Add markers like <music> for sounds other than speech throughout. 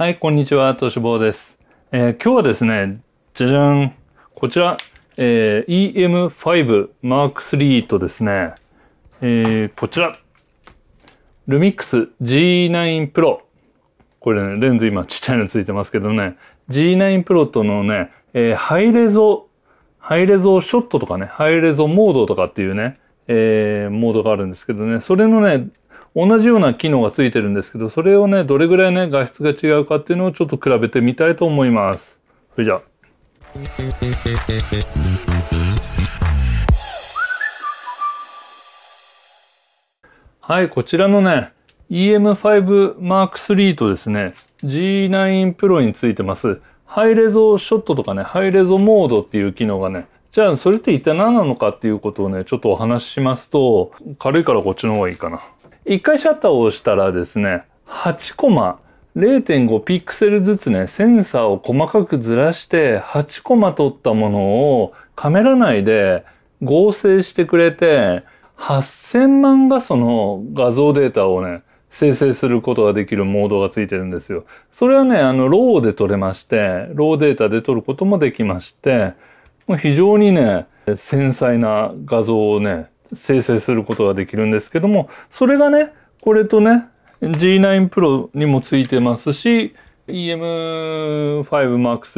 はい、こんにちは、としぼうです、えー、今日はですね、じゃじゃん。こちら、えー、EM5 Mark III とですね、えー、こちら、ルミックス G9 Pro。これね、レンズ今ちっちゃいのついてますけどね、G9 Pro とのね、えー、ハイレゾ、ハイレゾショットとかね、ハイレゾモードとかっていうね、えー、モードがあるんですけどね、それのね、同じような機能がついてるんですけど、それをね、どれぐらいね、画質が違うかっていうのをちょっと比べてみたいと思います。それじゃあ。はい、こちらのね、EM5 Mark III とですね、G9 Pro についてます、ハイレゾショットとかね、ハイレゾモードっていう機能がね、じゃあそれって一体何なのかっていうことをね、ちょっとお話ししますと、軽いからこっちの方がいいかな。1回シャッターを押したらですね、8コマ、0.5ピクセルずつね、センサーを細かくずらして、8コマ撮ったものをカメラ内で合成してくれて、8000万画素の画像データをね、生成することができるモードがついてるんですよ。それはね、あの、ローで撮れまして、ローデータで撮ることもできまして、非常にね、繊細な画像をね、生成することができるんですけども、それがね、これとね、G9 Pro にもついてますし、EM5 Mark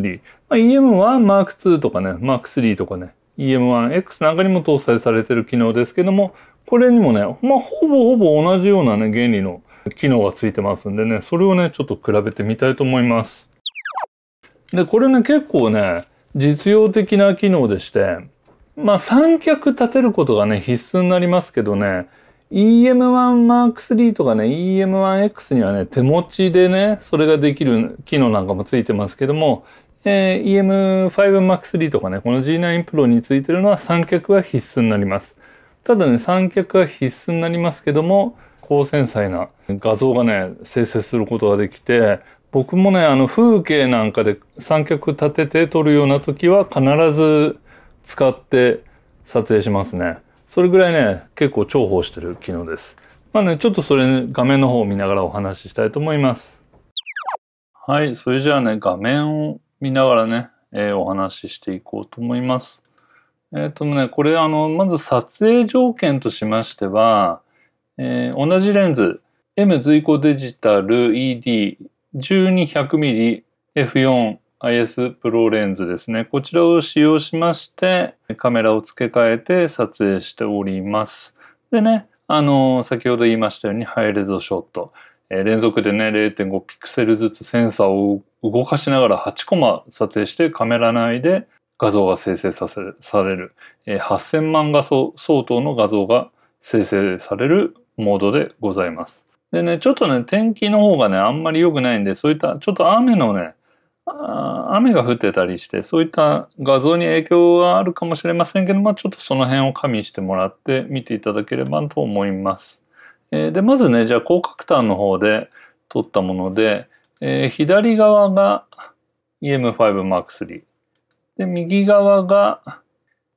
III、まあ、EM1 Mark II とかね、Mark III とかね、EM1X なんかにも搭載されてる機能ですけども、これにもね、まあ、ほぼほぼ同じようなね、原理の機能がついてますんでね、それをね、ちょっと比べてみたいと思います。で、これね、結構ね、実用的な機能でして、まあ三脚立てることがね必須になりますけどね EM1M3 とかね EM1X にはね手持ちでねそれができる機能なんかもついてますけども、えー、EM5M3 とかねこの G9 Pro についてるのは三脚は必須になりますただね三脚は必須になりますけども高繊細な画像がね生成することができて僕もねあの風景なんかで三脚立てて撮るような時は必ず使って撮影しますね。それぐらいね、結構重宝してる機能です。まあね、ちょっとそれ、ね、画面の方を見ながらお話ししたいと思います。はい、それじゃあね、画面を見ながらね、えー、お話ししていこうと思います。えっ、ー、とね、これあの、まず撮影条件としましては、えー、同じレンズ、M 随行デジタル ED1200mmF4 IS プロレンズですね。こちらを使用しまして、カメラを付け替えて撮影しております。でね、あの、先ほど言いましたようにハイレゾショット。え連続でね、0.5ピクセルずつセンサーを動かしながら8コマ撮影してカメラ内で画像が生成させされる、え8000万画素相当の画像が生成されるモードでございます。でね、ちょっとね、天気の方がね、あんまり良くないんで、そういったちょっと雨のね、雨が降ってたりしてそういった画像に影響はあるかもしれませんけど、まあ、ちょっとその辺を加味してもらって見ていただければと思います。えー、でまずねじゃあ広角端の方で撮ったもので、えー、左側が EM5M3 で右側が、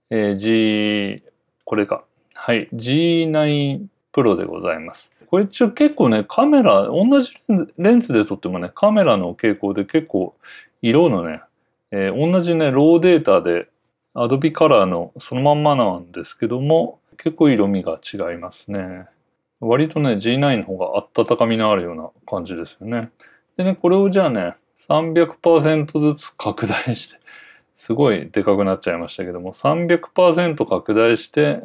えー、G これかはい G9 プロでございます。これ中結構ねカメラ同じレンズで撮ってもねカメラの傾向で結構色のね、えー、同じねローデータで Adobe カラーのそのまんまなんですけども結構色味が違いますね。割とね G9 の方が温かみのあるような感じですよね。でねこれをじゃあね300%ずつ拡大してすごいでかくなっちゃいましたけども300%拡大して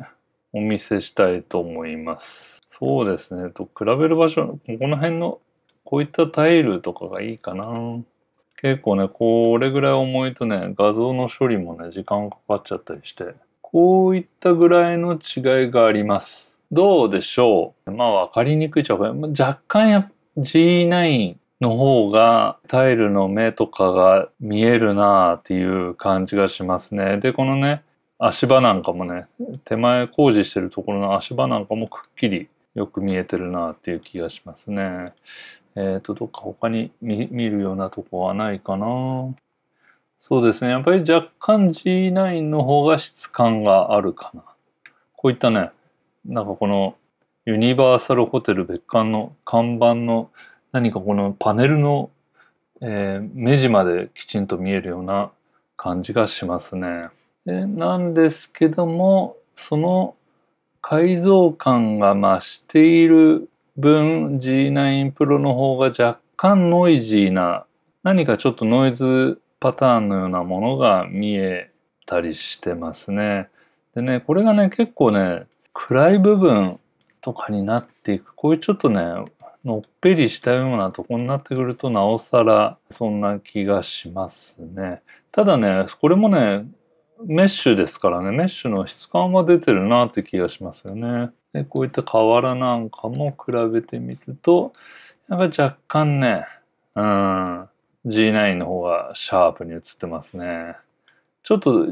お見せしたいと思います。そうですね。と比べる場所、この辺のこういったタイルとかがいいかな。結構ね、これぐらい重いとね、画像の処理もね、時間かかっちゃったりして、こういったぐらいの違いがあります。どうでしょうまあ分かりにくいっちゃ分若干や G9 の方がタイルの目とかが見えるなあっていう感じがしますね。で、このね、足場なんかもね手前工事してるところの足場なんかもくっきりよく見えてるなっていう気がしますね。えっ、ー、と、どっか他に見るようなとこはないかな。そうですね。やっぱり若干 G9 の方が質感があるかな。こういったね、なんかこのユニバーサルホテル別館の看板の何かこのパネルの、えー、目地まできちんと見えるような感じがしますね。なんですけどもその改造感が増している分 G9 Pro の方が若干ノイジーな何かちょっとノイズパターンのようなものが見えたりしてますね。でねこれがね結構ね暗い部分とかになっていくこういうちょっとねのっぺりしたようなとこになってくるとなおさらそんな気がしますね。ただねこれもねメッシュですからね、メッシュの質感は出てるなって気がしますよね。で、こういった瓦なんかも比べてみると、やっぱり若干ね、うん、G9 の方がシャープに映ってますね。ちょっと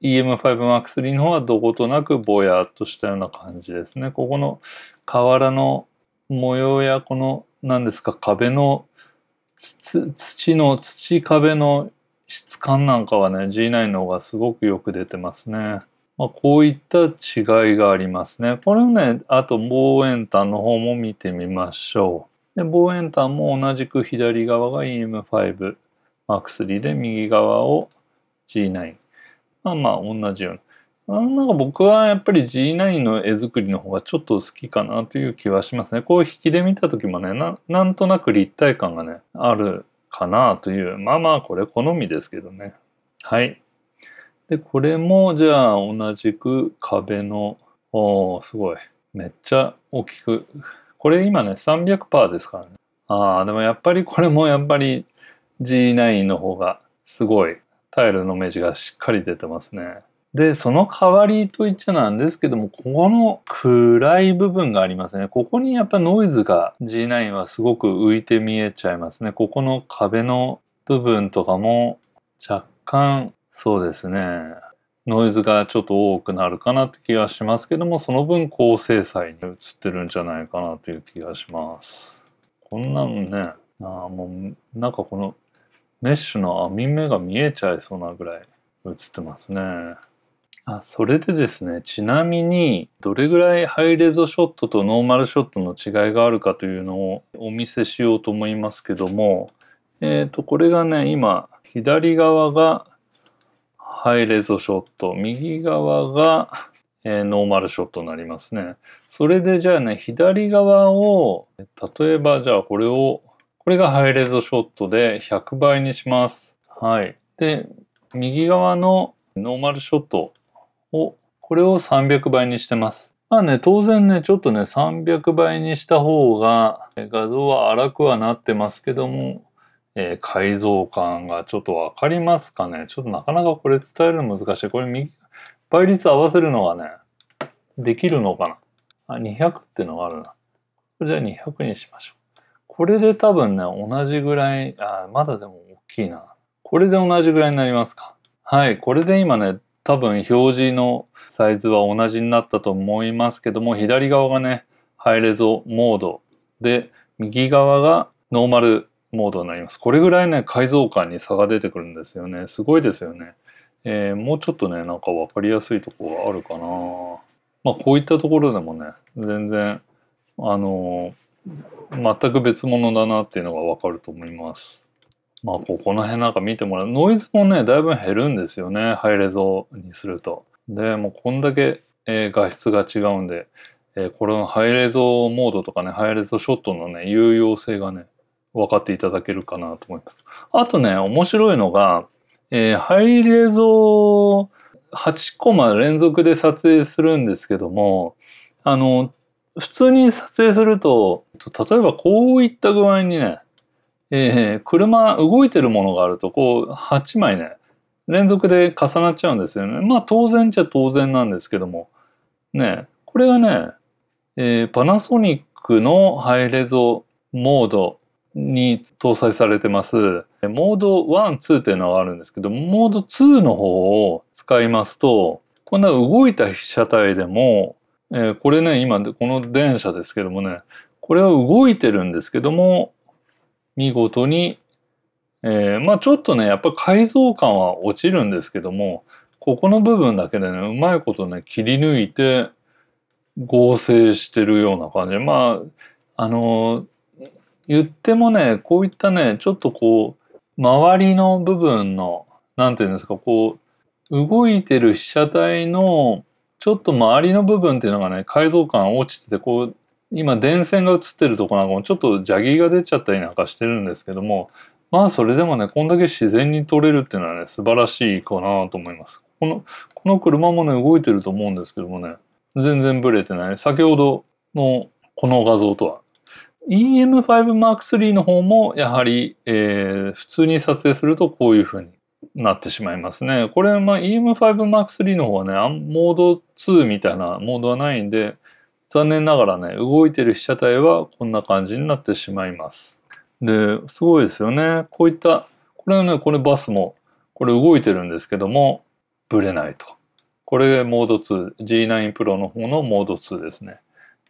EM5M3 a x の方はどことなくぼやっとしたような感じですね。ここの瓦の模様やこの何ですか壁の土の土壁の質感なんかはね G9 の方がすごくよく出てますね。まあ、こういった違いがありますね。これをね、あと望遠端の方も見てみましょう。で望遠端も同じく左側が EM5、m a 3で右側を G9。まあまあ同じような。なんか僕はやっぱり G9 の絵作りの方がちょっと好きかなという気はしますね。こう引きで見た時もねな、なんとなく立体感がね、あるかなという、まあまあこれ好みですけどね。はい。で、これもじゃあ同じく壁の、おすごい。めっちゃ大きく。これ今ね、300%ですからね。ああ、でもやっぱりこれもやっぱり G9 の方がすごいタイルの目地がしっかり出てますね。で、その代わりといっちゃなんですけども、ここの暗い部分がありますね。ここにやっぱノイズが G9 はすごく浮いて見えちゃいますね。ここの壁の部分とかも若干、そうですね。ノイズがちょっと多くなるかなって気がしますけども、その分高精細に映ってるんじゃないかなという気がします。こんなのね、あもうなんかこのメッシュの網目が見えちゃいそうなぐらい映ってますね。あ、それでですね、ちなみに、どれぐらいハイレゾショットとノーマルショットの違いがあるかというのをお見せしようと思いますけども、えっ、ー、と、これがね、今、左側がハイレゾショット、右側が、えー、ノーマルショットになりますね。それでじゃあね、左側を、例えばじゃあこれを、これがハイレゾショットで100倍にします。はい。で、右側のノーマルショットお、これを300倍にしてます。まあね、当然ね、ちょっとね、300倍にした方が、画像は荒くはなってますけども、えー、改造感がちょっとわかりますかねちょっとなかなかこれ伝えるの難しい。これ右、倍率合わせるのがね、できるのかなあ、200ってのがあるな。これじゃあ200にしましょう。これで多分ね、同じぐらい、あ、まだでも大きいな。これで同じぐらいになりますか。はい、これで今ね、多分表示のサイズは同じになったと思いますけども左側がねハイレゾモードで右側がノーマルモードになりますこれぐらいね解像感に差が出てくるんですよねすごいですよね、えー、もうちょっとねなんか分かりやすいとこがあるかなまあこういったところでもね全然あのー、全く別物だなっていうのが分かると思いますまあ、ここの辺なんか見てもらう。ノイズもね、だいぶ減るんですよね。ハイレゾにすると。で、もうこんだけ、えー、画質が違うんで、えー、これのハイレゾモードとかね、ハイレゾショットのね、有用性がね、分かっていただけるかなと思います。あとね、面白いのが、えー、ハイレゾ8コマ連続で撮影するんですけども、あの、普通に撮影すると、例えばこういった具合にね、えー、車動いてるものがあるとこう8枚ね連続で重なっちゃうんですよね。まあ当然っちゃ当然なんですけどもねこれはね、えー、パナソニックのハイレゾモードに搭載されてますモード1、2っていうのがあるんですけどモード2の方を使いますとこんな動いた車体でも、えー、これね今この電車ですけどもねこれは動いてるんですけども見事に、えー、まあちょっとね、やっぱ改造感は落ちるんですけども、ここの部分だけでね、うまいことね、切り抜いて合成してるような感じ。まあ、あのー、言ってもね、こういったね、ちょっとこう、周りの部分の、何て言うんですか、こう、動いてる被写体の、ちょっと周りの部分っていうのがね、改造感落ちてて、こう、今電線が映ってるとこなんかもちょっと砂利が出ちゃったりなんかしてるんですけどもまあそれでもねこんだけ自然に撮れるっていうのはね素晴らしいかなと思いますこのこの車もね動いてると思うんですけどもね全然ブレてない先ほどのこの画像とは EM5M3 の方もやはり、えー、普通に撮影するとこういう風になってしまいますねこれ、まあ、EM5M3 の方はねモード2みたいなモードはないんで残念ながらね、動いてる被写体はこんな感じになってしまいます。で、すごいですよね。こういった、これはね、これバスも、これ動いてるんですけども、ブレないと。これモード2、G9 Pro の方のモード2ですね。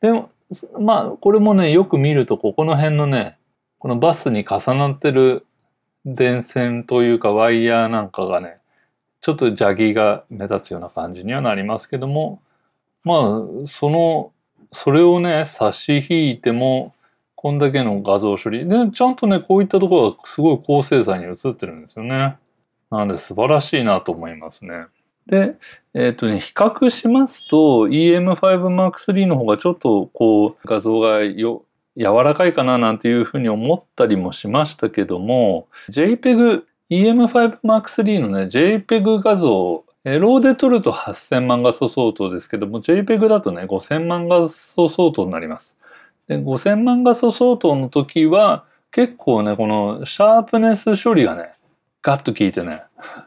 でも、まあ、これもね、よく見ると、ここの辺のね、このバスに重なってる電線というかワイヤーなんかがね、ちょっと砂利が目立つような感じにはなりますけども、まあ、そのそれをね、差し引いても、こんだけの画像処理。で、ちゃんとね、こういったところがすごい高精細に映ってるんですよね。なので素晴らしいなと思いますね。で、えっ、ー、とね、比較しますと EM5 Mark III の方がちょっとこう画像がよ柔らかいかななんていうふうに思ったりもしましたけども JPEG EM5 Mark III のね JPEG 画像ローで撮ると8000万画素相当ですけども JPEG だとね5000万画素相当になります。で5000万画素相当の時は結構ねこのシャープネス処理がねガッと効いてね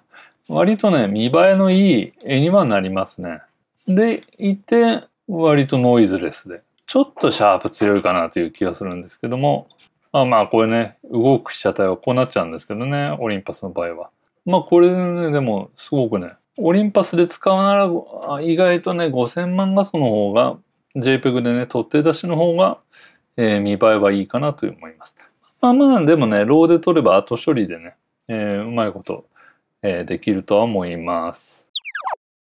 <laughs> 割とね見栄えのいい絵にはなりますね。でいて割とノイズレスでちょっとシャープ強いかなという気がするんですけどもまあまあこれね動く被写体はこうなっちゃうんですけどねオリンパスの場合は。まあこれねでもすごくねオリンパスで使うなら意外とね5000万画素の方が JPEG でね取っ手出しの方が、えー、見栄えはいいかなと思います。まあまあでもねローで取れば後処理でね、えー、うまいこと、えー、できるとは思います。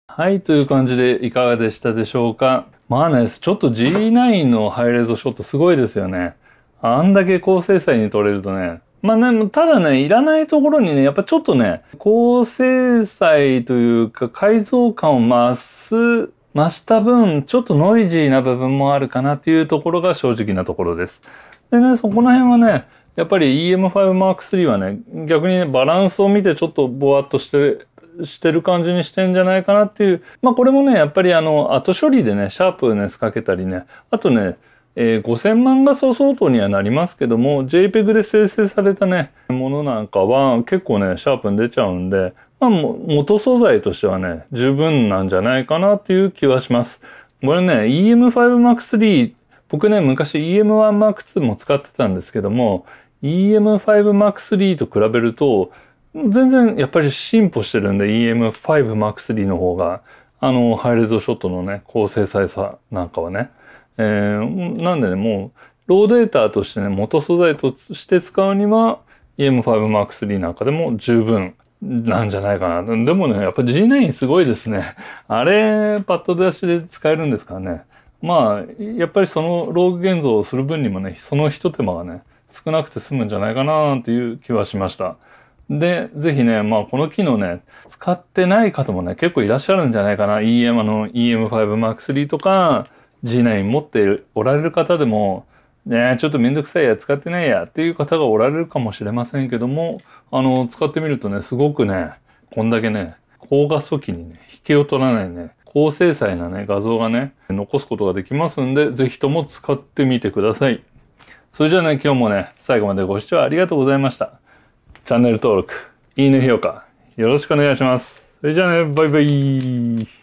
はいという感じでいかがでしたでしょうか。まあねちょっと G9 のハイレゾショットすごいですよね。あんだけ高精細に撮れるとねまあね、ただね、いらないところにね、やっぱちょっとね、高精細というか改造感を増す、増した分、ちょっとノイジーな部分もあるかなっていうところが正直なところです。でね、そこら辺はね、やっぱり EM5M3 はね、逆にね、バランスを見てちょっとぼわっとしてしてる感じにしてんじゃないかなっていう。まあこれもね、やっぱりあの、後処理でね、シャープネスかけたりね、あとね、えー、5000万画素相当にはなりますけども、JPEG で生成されたね、ものなんかは結構ね、シャープに出ちゃうんで、まあ、元素材としてはね、十分なんじゃないかなっていう気はします。これね、EM5M3、僕ね、昔 EM1M2 も使ってたんですけども、EM5M3 と比べると、全然やっぱり進歩してるんで EM5M3 の方が、あの、ハイレゾショットのね、高精細さなんかはね、えー、なんでね、もう、ローデータとしてね、元素材として使うには、EM5M3 なんかでも十分なんじゃないかな。でもね、やっぱ G9 すごいですね。あれ、パッド出しで使えるんですからね。まあ、やっぱりそのロー現像をする分にもね、その一手間がね、少なくて済むんじゃないかなという気はしました。で、ぜひね、まあこの機能ね、使ってない方もね、結構いらっしゃるんじゃないかな。EM、の EM5M3 とか、G9 持っておられる方でも、ね、ちょっとめんどくさいや使ってないやっていう方がおられるかもしれませんけどもあの使ってみるとねすごくねこんだけね高画素機にね引けを取らないね高精細なね画像がね残すことができますんで是非とも使ってみてくださいそれじゃあね今日もね最後までご視聴ありがとうございましたチャンネル登録いいね評価よろしくお願いしますそれじゃあねバイバイ